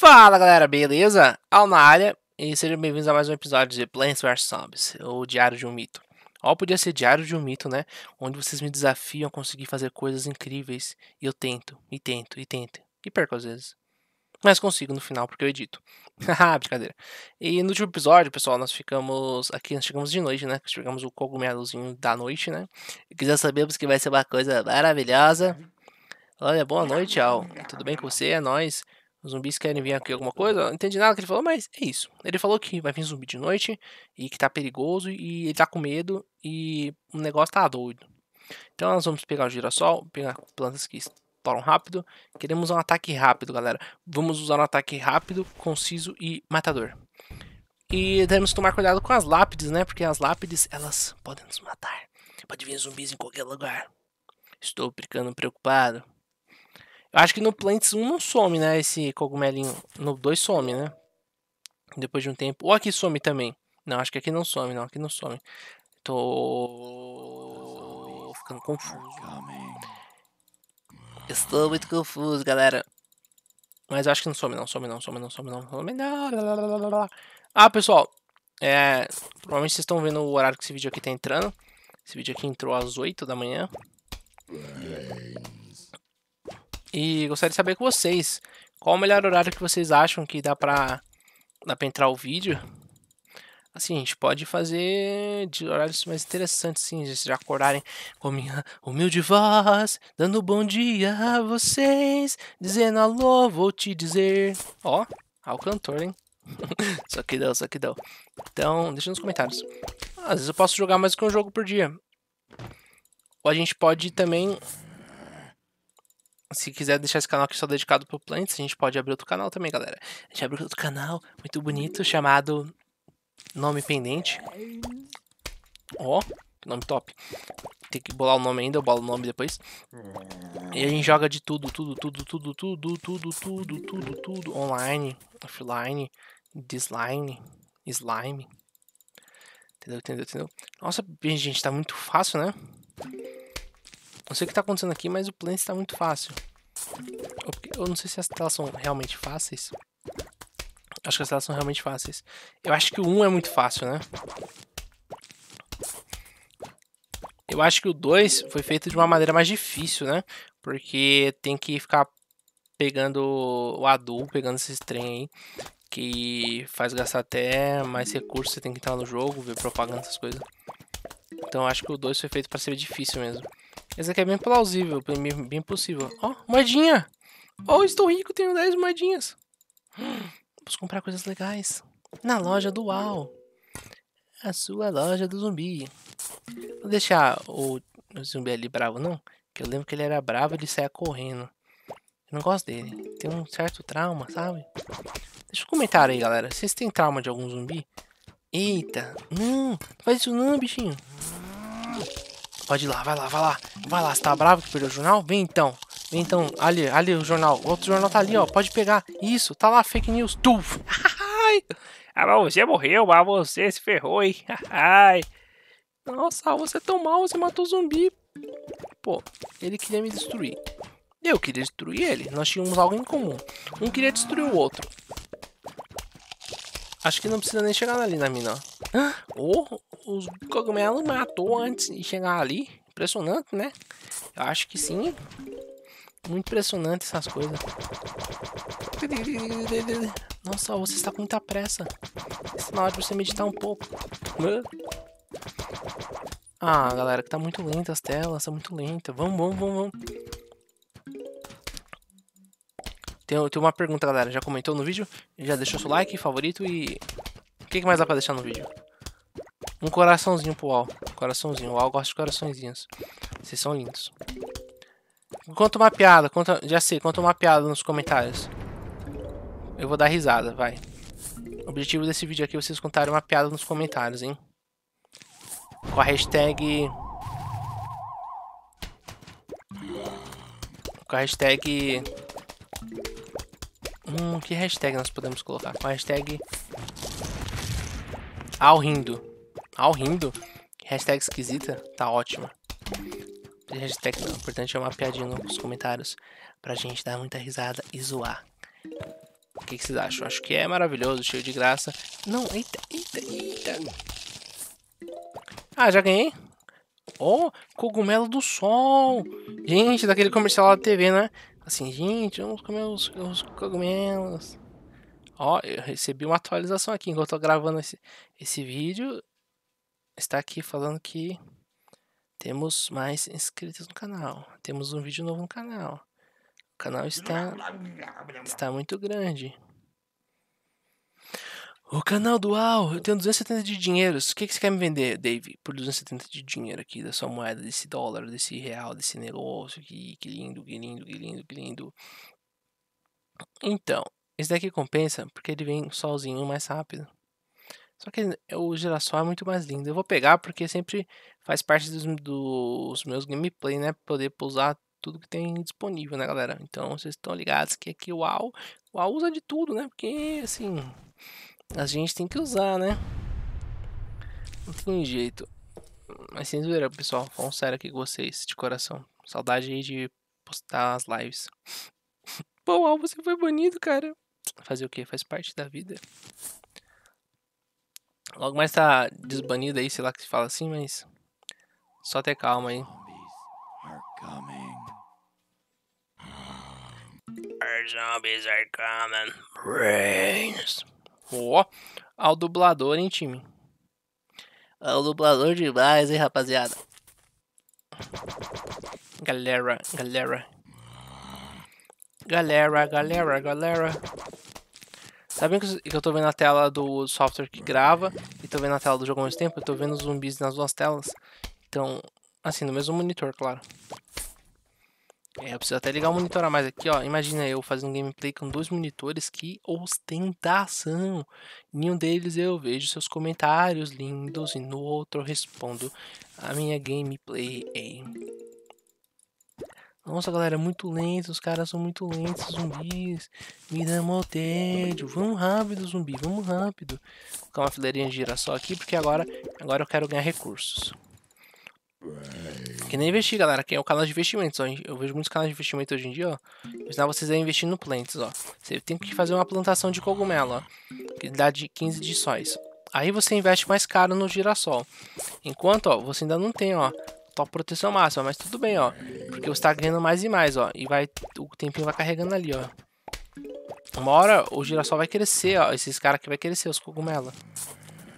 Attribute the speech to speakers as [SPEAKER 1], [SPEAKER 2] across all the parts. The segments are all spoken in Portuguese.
[SPEAKER 1] Fala galera, beleza? Al na área e sejam bem-vindos a mais um episódio de Plants vs Zombies, ou Diário de um Mito. Ou podia ser Diário de um Mito, né? Onde vocês me desafiam a conseguir fazer coisas incríveis e eu tento, e tento, e tento, e perco às vezes. Mas consigo no final porque eu edito. Haha, brincadeira. E no último episódio, pessoal, nós ficamos aqui, nós chegamos de noite, né? Chegamos o cogumelozinho da noite, né? E que já sabemos que vai ser uma coisa maravilhosa. Olha, boa noite, Al. Tudo bem com você? É nóis. Os zumbis querem vir aqui alguma coisa? Não entendi nada que ele falou, mas é isso. Ele falou que vai vir zumbi de noite e que tá perigoso e ele tá com medo e o negócio tá doido. Então nós vamos pegar o girassol, pegar plantas que estouram rápido. Queremos um ataque rápido, galera. Vamos usar um ataque rápido, conciso e matador. E devemos tomar cuidado com as lápides, né? Porque as lápides, elas podem nos matar. Pode vir zumbis em qualquer lugar. Estou ficando preocupado. Acho que no Plants 1 não some, né? Esse cogumelinho. No 2 some, né? Depois de um tempo. Ou aqui some também. Não, acho que aqui não some, não. Aqui não some. Tô ficando confuso. Estou muito confuso, galera. Mas acho que não some, não. Some, não. Some, não. Some, não. Some, não. Ah, pessoal. É, provavelmente vocês estão vendo o horário que esse vídeo aqui tá entrando. Esse vídeo aqui entrou às 8 da manhã. E gostaria de saber com vocês, qual o melhor horário que vocês acham que dá pra, dá pra entrar o vídeo? Assim, a gente pode fazer de horários mais interessantes, sim, vocês já acordarem com minha humilde voz, dando bom dia a vocês, dizendo alô, vou te dizer. Ó, ao cantor, hein? só que deu, só que deu. Então, deixa nos comentários. Às vezes eu posso jogar mais que um jogo por dia. Ou a gente pode também se quiser deixar esse canal aqui só dedicado pro Plants, a gente pode abrir outro canal também, galera. A gente abriu outro canal muito bonito chamado Nome Pendente. Ó, oh, nome top. Tem que bolar o nome ainda, eu bolo o nome depois. E a gente joga de tudo, tudo, tudo, tudo, tudo, tudo, tudo, tudo, tudo. Online, offline, disline, slime. Entendeu, entendeu, entendeu? Nossa, gente, tá muito fácil, né? Não sei o que está acontecendo aqui, mas o plant está muito fácil. Eu não sei se as telas são realmente fáceis. Acho que as telas são realmente fáceis. Eu acho que o 1 é muito fácil, né? Eu acho que o 2 foi feito de uma maneira mais difícil, né? Porque tem que ficar pegando o adulto, pegando esses trem aí. Que faz gastar até mais recursos, você tem que entrar no jogo, ver propaganda, essas coisas. Então eu acho que o 2 foi feito para ser difícil mesmo. Esse aqui é bem plausível, bem, bem possível. Ó, oh, moedinha! Oh, estou rico, tenho 10 moedinhas. posso comprar coisas legais. Na loja do UAU. A sua loja do zumbi. Vou deixar o, o zumbi ali bravo, não. Que eu lembro que ele era bravo e ele saia correndo. Eu não gosto dele. Tem um certo trauma, sabe? Deixa um comentário aí, galera. Vocês têm trauma de algum zumbi? Eita, não, não faz isso não, bichinho. Pode ir lá, vai lá, vai lá. Vai lá, você tá bravo que perdeu o jornal? Vem então. Vem então, ali, ali o jornal. O outro jornal tá ali, ó. Pode pegar. Isso, tá lá, fake news. Tuf. Ai. Ah, mas você morreu, mas você se ferrou, hein? Ai. Nossa, você é tão mal, você matou o zumbi. Pô, ele queria me destruir. Eu queria destruir ele. Nós tínhamos algo em comum. Um queria destruir o outro. Acho que não precisa nem chegar ali na mina. Oh, os cogumelos matou antes de chegar ali. Impressionante, né? Eu acho que sim. Muito impressionante essas coisas. Nossa, você está com muita pressa. Está na hora de você meditar um pouco. Ah, galera, que tá muito lenta as telas, tá muito lenta. Vamos, vamos, vamos, vamos. Tem, tem uma pergunta, galera. Já comentou no vídeo? Já deixou seu like, favorito e... O que mais dá pra deixar no vídeo? Um coraçãozinho pro Al. Coraçãozinho. O Al gosta de coraçõezinhos. Vocês são lindos. Conta uma piada. Conta... Já sei, conta uma piada nos comentários. Eu vou dar risada, vai. O objetivo desse vídeo aqui é vocês contarem uma piada nos comentários, hein? Com a hashtag... Com a hashtag... Hum, que hashtag nós podemos colocar? Com a hashtag... ao rindo. Al ah, rindo. Hashtag esquisita, tá ótima. Hashtag não, o importante é uma piadinha nos comentários pra gente dar muita risada e zoar. O que, que vocês acham? Acho que é maravilhoso, cheio de graça. Não, eita, eita, eita. Ah, já ganhei? Oh, cogumelo do sol. Gente, daquele comercial lá da TV, né? Assim, gente, vamos comer os, os cogumelos. Ó, oh, eu recebi uma atualização aqui enquanto eu tô gravando esse, esse vídeo está aqui falando que temos mais inscritos no canal. Temos um vídeo novo no canal. O canal está, está muito grande. O canal dual, eu tenho 270 de dinheiros. O que, que você quer me vender, Dave? Por 270 de dinheiro aqui, da sua moeda, desse dólar, desse real, desse negócio aqui. Que lindo, que lindo, que lindo, que lindo. Então, esse daqui compensa porque ele vem sozinho mais rápido. Só que o girassol é muito mais lindo. Eu vou pegar porque sempre faz parte dos, dos meus gameplay, né? Poder pousar tudo que tem disponível, né, galera? Então, vocês estão ligados que aqui o UAU, o UAU usa de tudo, né? Porque, assim, a gente tem que usar, né? Não tem jeito. Mas sem zoeira, pessoal. Falando sério aqui com vocês, de coração. Saudade aí de postar as lives. Pô, UAU, você foi banido, cara. Fazer o que? Faz parte da vida. Logo mais tá desbanido aí, sei lá que se fala assim, mas. Só ter calma aí. zombies are coming. Brains. Ó, oh, ao dublador, hein, time? Ao dublador demais, hein, rapaziada? Galera, galera. Galera, galera, galera. Tá bem que eu tô vendo a tela do software que grava e tô vendo a tela do jogo ao mesmo tempo, eu tô vendo os zumbis nas duas telas. Então, assim, no mesmo monitor, claro. É, eu preciso até ligar o monitor a mais aqui, ó. Imagina eu fazendo gameplay com dois monitores, que ostentação! Em um deles eu vejo seus comentários lindos e no outro eu respondo a minha gameplay, em nossa, galera, muito lento, os caras são muito lentos, zumbis. Me dá mal tédio. Vamos rápido, zumbi, vamos rápido. Vou colocar uma fileirinha de girassol aqui, porque agora, agora eu quero ganhar recursos. Que nem investir, galera, que é o canal de investimentos. Ó. Eu vejo muitos canais de investimento hoje em dia, ó. Ensinar vocês vão investir no plantas, ó. Você tem que fazer uma plantação de cogumelo, ó. Que dá de 15 de sóis. Aí você investe mais caro no girassol. Enquanto, ó, você ainda não tem, ó, tua proteção máxima, mas tudo bem, ó. Porque você tá ganhando mais e mais, ó. E vai, o tempinho vai carregando ali, ó. Uma hora o girassol vai crescer, ó. Esses caras aqui vai crescer, os cogumelos.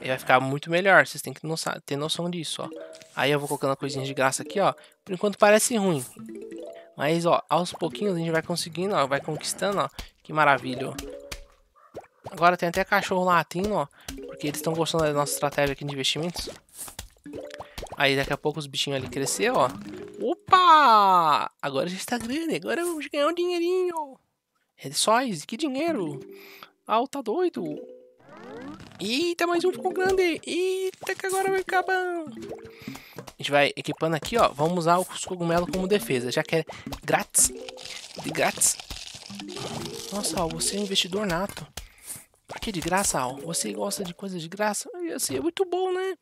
[SPEAKER 1] E vai ficar muito melhor, vocês têm que ter noção disso, ó. Aí eu vou colocando a coisinha de graça aqui, ó. Por enquanto parece ruim. Mas, ó, aos pouquinhos a gente vai conseguindo, ó. Vai conquistando, ó. Que maravilha, ó. Agora tem até cachorro latindo ó. Porque eles estão gostando da nossa estratégia aqui de investimentos. Aí daqui a pouco os bichinhos ali cresceram. ó. Opa! Agora a gente tá grande, agora vamos ganhar um dinheirinho. É só isso? que dinheiro. Ah, tá doido. Eita, mais um ficou grande. Eita, que agora vai acabar. A gente vai equipando aqui, ó. Vamos usar os cogumelos como defesa, já que é grátis. De grátis. Nossa, ó, você é um investidor nato. Por que de graça, ó. Você gosta de coisas de graça? Assim, é muito bom, né?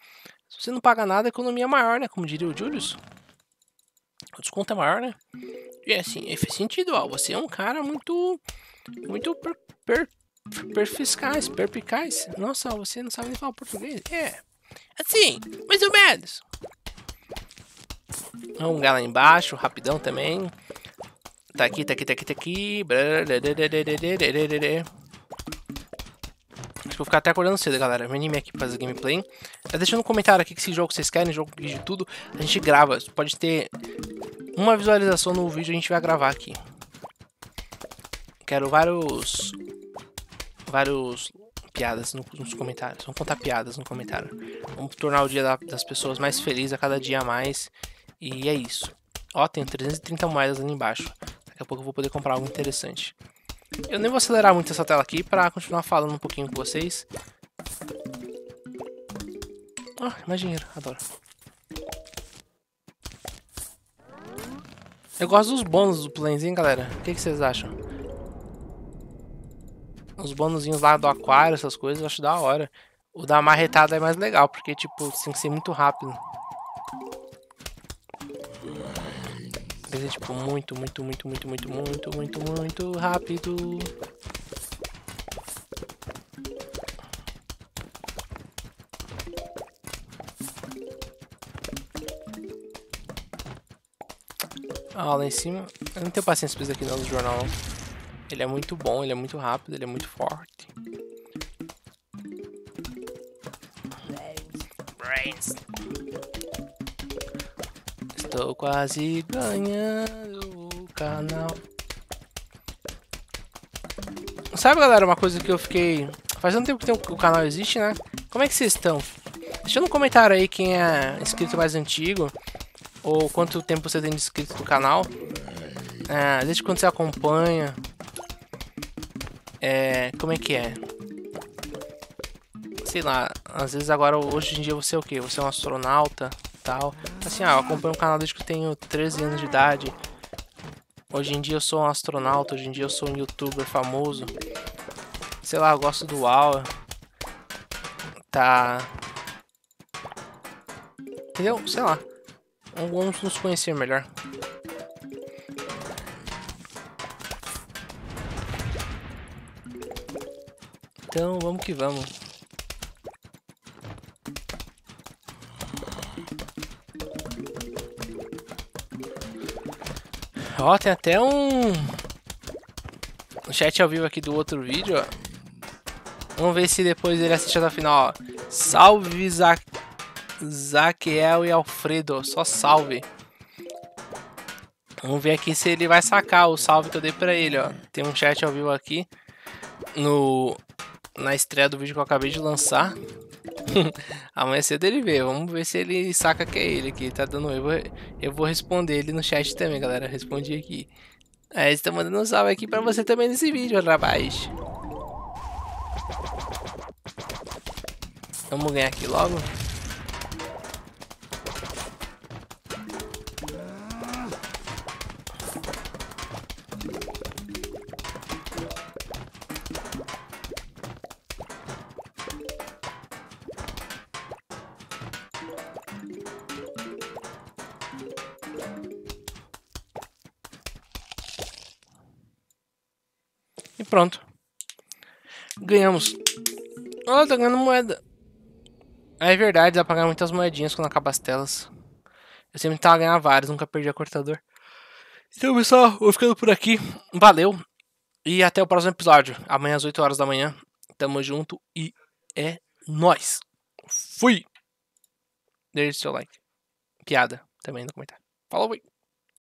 [SPEAKER 1] Você não paga nada, a economia é maior, né? Como diria o Julius. O desconto é maior, né? E assim, é, faz sentido, ó. Você é um cara muito. Muito per, per, perfiscais, perpicais. Nossa, você não sabe nem falar português. É. Assim, mais ou menos. Vamos lá embaixo, rapidão também. Tá aqui, tá aqui, tá aqui, tá aqui. Acho que vou ficar até acordando cedo, galera. Me anime aqui pra fazer gameplay. Deixa no comentário aqui que jogo vocês querem, jogo de tudo. A gente grava, pode ter uma visualização no vídeo, a gente vai gravar aqui. Quero vários... Vários piadas nos comentários. Vamos contar piadas no comentário. Vamos tornar o dia das pessoas mais felizes a cada dia a mais. E é isso. Ó, tem 330 moedas ali embaixo. Daqui a pouco eu vou poder comprar algo interessante. Eu nem vou acelerar muito essa tela aqui para continuar falando um pouquinho com vocês. Ah, mais dinheiro, adoro. Eu gosto dos bônus do planes, hein, galera? O que, que vocês acham? Os bônus lá do aquário, essas coisas, eu acho da hora. O da marretada é mais legal, porque, tipo, tem que ser muito rápido. Tem que ser, tipo, muito, muito, muito, muito, muito, muito, muito, muito rápido. Ah, lá em cima. Eu não tenho paciência pra isso aqui não, do jornal. Ele é muito bom, ele é muito rápido, ele é muito forte. Brains. Estou quase ganhando o canal. Sabe, galera, uma coisa que eu fiquei... Faz um tempo que o canal existe, né? Como é que vocês estão? Deixa no comentário aí quem é inscrito mais antigo ou quanto tempo você tem de inscrito no canal. É, ah, desde quando você acompanha. É, como é que é? Sei lá, às vezes agora, hoje em dia você é o quê? Você é um astronauta, tal. Assim, ah, eu acompanho o canal desde que eu tenho 13 anos de idade. Hoje em dia eu sou um astronauta, hoje em dia eu sou um youtuber famoso. Sei lá, eu gosto do WoW. Tá... Entendeu? Sei lá vamos nos conhecer melhor. Então vamos que vamos. Ó, tem até um... um chat ao vivo aqui do outro vídeo, ó. Vamos ver se depois ele assiste até o final, ó. Salve, Isaac Zaqueel e Alfredo. Só salve. Vamos ver aqui se ele vai sacar o salve que eu dei pra ele, ó. Tem um chat ao vivo aqui. No... Na estreia do vídeo que eu acabei de lançar. Amanhã é cedo ele vê. Vamos ver se ele saca que é ele aqui. Tá dando eu vou, eu vou responder ele no chat também, galera. respondi aqui. É, eles mandando um salve aqui pra você também nesse vídeo, rapaz. Vamos ganhar aqui logo. E pronto. Ganhamos. Oh, tá ganhando moeda. Ah, é verdade, dá pra ganhar muitas moedinhas quando acaba as telas. Eu sempre tava ganhando várias, nunca perdi a cortador. Então, pessoal, vou ficando por aqui. Valeu. E até o próximo episódio. Amanhã às 8 horas da manhã. Tamo junto e é nós. Fui. Deixe seu like. Piada também no comentário. Falou, fui.